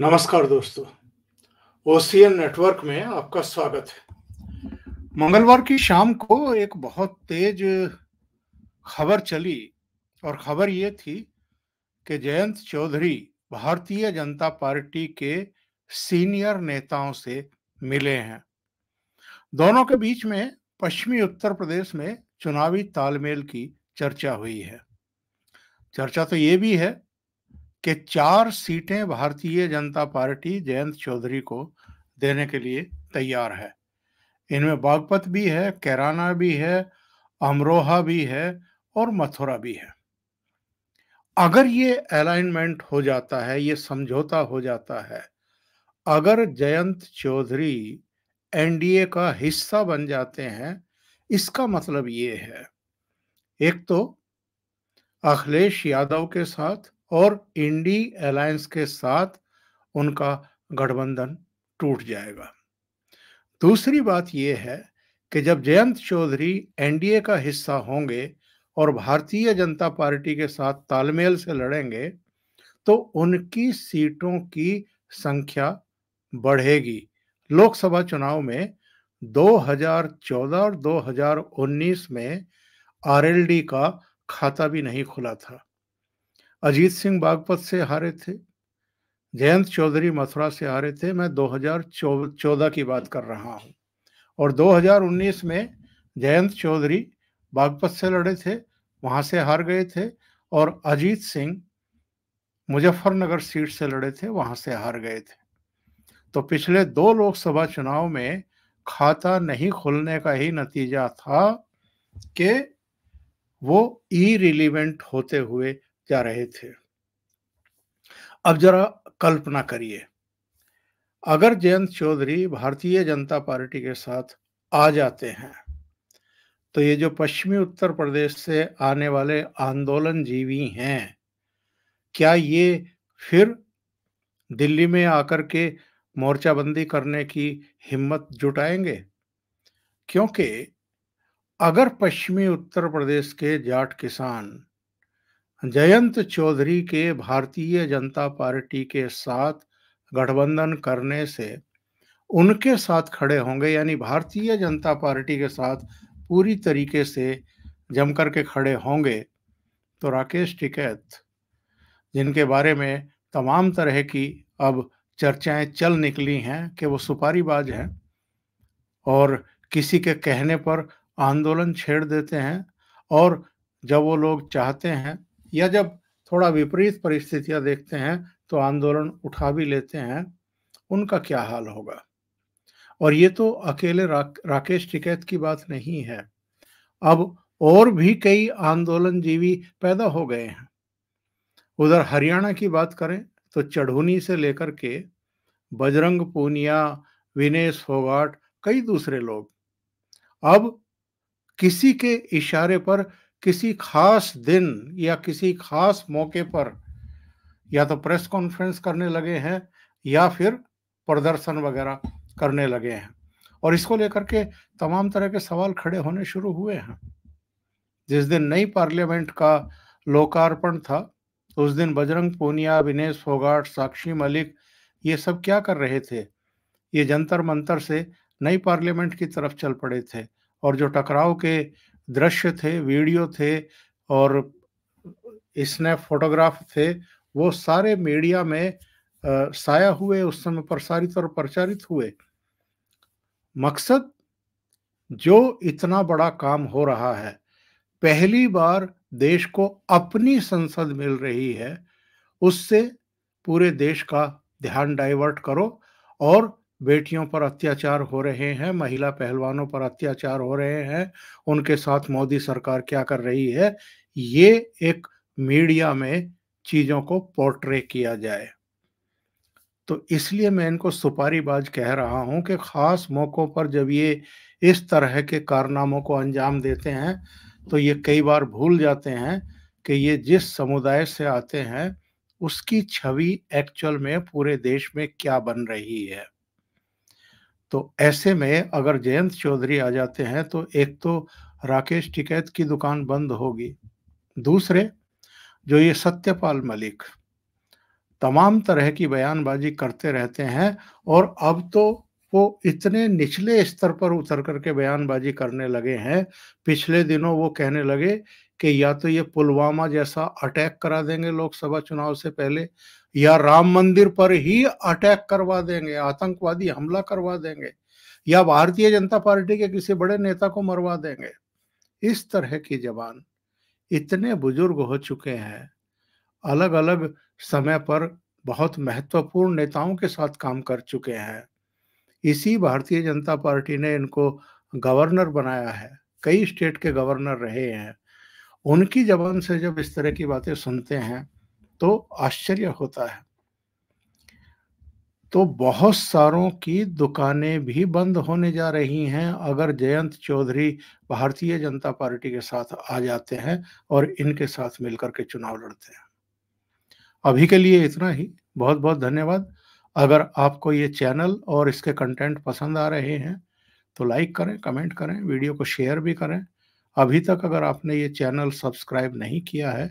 नमस्कार दोस्तों OCN network में आपका स्वागत है मंगलवार की शाम को एक बहुत तेज खबर चली और खबर ये थी कि जयंत चौधरी भारतीय जनता पार्टी के सीनियर नेताओं से मिले हैं दोनों के बीच में पश्चिमी उत्तर प्रदेश में चुनावी तालमेल की चर्चा हुई है चर्चा तो ये भी है कि चार सीटें भारतीय जनता पार्टी जयंत चौधरी को देने के लिए तैयार है इनमें बागपत भी है कैराना भी है अमरोहा भी है और मथुरा भी है अगर ये अलाइनमेंट हो जाता है ये समझौता हो जाता है अगर जयंत चौधरी एनडीए का हिस्सा बन जाते हैं इसका मतलब ये है एक तो अखिलेश यादव के साथ और इंडी अलायंस के साथ उनका गठबंधन टूट जाएगा दूसरी बात यह है कि जब जयंत चौधरी एनडीए का हिस्सा होंगे और भारतीय जनता पार्टी के साथ तालमेल से लड़ेंगे तो उनकी सीटों की संख्या बढ़ेगी लोकसभा चुनाव में 2014 और 2019 में आरएलडी का खाता भी नहीं खुला था अजीत सिंह बागपत से हारे थे जयंत चौधरी मथुरा से हारे थे मैं 2014 की बात कर रहा हूं और 2019 में जयंत चौधरी बागपत से लड़े थे वहां से हार गए थे और अजीत सिंह मुजफ्फरनगर सीट से लड़े थे वहां से हार गए थे तो पिछले दो लोकसभा चुनाव में खाता नहीं खुलने का ही नतीजा था कि वो ई रिलीवेंट होते हुए जा रहे थे अब जरा कल्पना करिए अगर जयंत चौधरी भारतीय जनता पार्टी के साथ आ जाते हैं तो ये जो पश्चिमी उत्तर प्रदेश से आने वाले आंदोलन जीवी हैं क्या ये फिर दिल्ली में आकर के मोर्चाबंदी करने की हिम्मत जुटाएंगे क्योंकि अगर पश्चिमी उत्तर प्रदेश के जाट किसान जयंत चौधरी के भारतीय जनता पार्टी के साथ गठबंधन करने से उनके साथ खड़े होंगे यानी भारतीय जनता पार्टी के साथ पूरी तरीके से जमकर के खड़े होंगे तो राकेश टिकैत जिनके बारे में तमाम तरह की अब चर्चाएं चल निकली हैं कि वो सुपारीबाज हैं और किसी के कहने पर आंदोलन छेड़ देते हैं और जब वो लोग चाहते हैं या जब थोड़ा विपरीत परिस्थितियां देखते हैं तो आंदोलन उठा भी लेते हैं उनका क्या हाल होगा और ये तो अकेले रा, राकेश टिकैत की बात नहीं है अब और भी कई आंदोलन जीवी पैदा हो गए हैं उधर हरियाणा की बात करें तो चढ़ूनी से लेकर के बजरंग पूनिया विनेश फोगाट कई दूसरे लोग अब किसी के इशारे पर किसी खास दिन या किसी खास मौके पर या तो प्रेस कॉन्फ्रेंस करने लगे हैं या फिर प्रदर्शन वगैरह करने लगे हैं और इसको लेकर के तमाम तरह के सवाल खड़े होने शुरू हुए हैं जिस दिन नई पार्लियामेंट का लोकार्पण था उस दिन बजरंग पूनिया विनेश फोगाट साक्षी मलिक ये सब क्या कर रहे थे ये जंतर मंतर से नई पार्लियामेंट की तरफ चल पड़े थे और जो टकराव के दृश्य थे वीडियो थे और स्नैप फोटोग्राफ थे वो सारे मीडिया में आ, साया हुए उस समय प्रसारित और प्रचारित हुए मकसद जो इतना बड़ा काम हो रहा है पहली बार देश को अपनी संसद मिल रही है उससे पूरे देश का ध्यान डाइवर्ट करो और बेटियों पर अत्याचार हो रहे हैं महिला पहलवानों पर अत्याचार हो रहे हैं उनके साथ मोदी सरकार क्या कर रही है ये एक मीडिया में चीजों को पोर्ट्रे किया जाए तो इसलिए मैं इनको सुपारीबाज कह रहा हूं कि खास मौकों पर जब ये इस तरह के कारनामों को अंजाम देते हैं तो ये कई बार भूल जाते हैं कि ये जिस समुदाय से आते हैं उसकी छवि एक्चुअल में पूरे देश में क्या बन रही है तो ऐसे में अगर जयंत चौधरी आ जाते हैं तो एक तो राकेश टिकैत की दुकान बंद होगी दूसरे जो ये सत्यपाल मलिक तमाम तरह की बयानबाजी करते रहते हैं और अब तो वो इतने निचले स्तर पर उतर करके बयानबाजी करने लगे हैं पिछले दिनों वो कहने लगे कि या तो ये पुलवामा जैसा अटैक करा देंगे लोकसभा चुनाव से पहले या राम मंदिर पर ही अटैक करवा देंगे आतंकवादी हमला करवा देंगे या भारतीय जनता पार्टी के किसी बड़े नेता को मरवा देंगे इस तरह की जबान इतने बुजुर्ग हो चुके हैं अलग अलग समय पर बहुत महत्वपूर्ण नेताओं के साथ काम कर चुके हैं इसी भारतीय जनता पार्टी ने इनको गवर्नर बनाया है कई स्टेट के गवर्नर रहे हैं उनकी जबान से जब इस तरह की बातें सुनते हैं तो आश्चर्य होता है तो बहुत सारों की दुकानें भी बंद होने जा रही हैं अगर जयंत चौधरी भारतीय जनता पार्टी के साथ आ जाते हैं और इनके साथ मिलकर के चुनाव लड़ते हैं अभी के लिए इतना ही बहुत बहुत धन्यवाद अगर आपको ये चैनल और इसके कंटेंट पसंद आ रहे हैं तो लाइक करें कमेंट करें वीडियो को शेयर भी करें अभी तक अगर आपने ये चैनल सब्सक्राइब नहीं किया है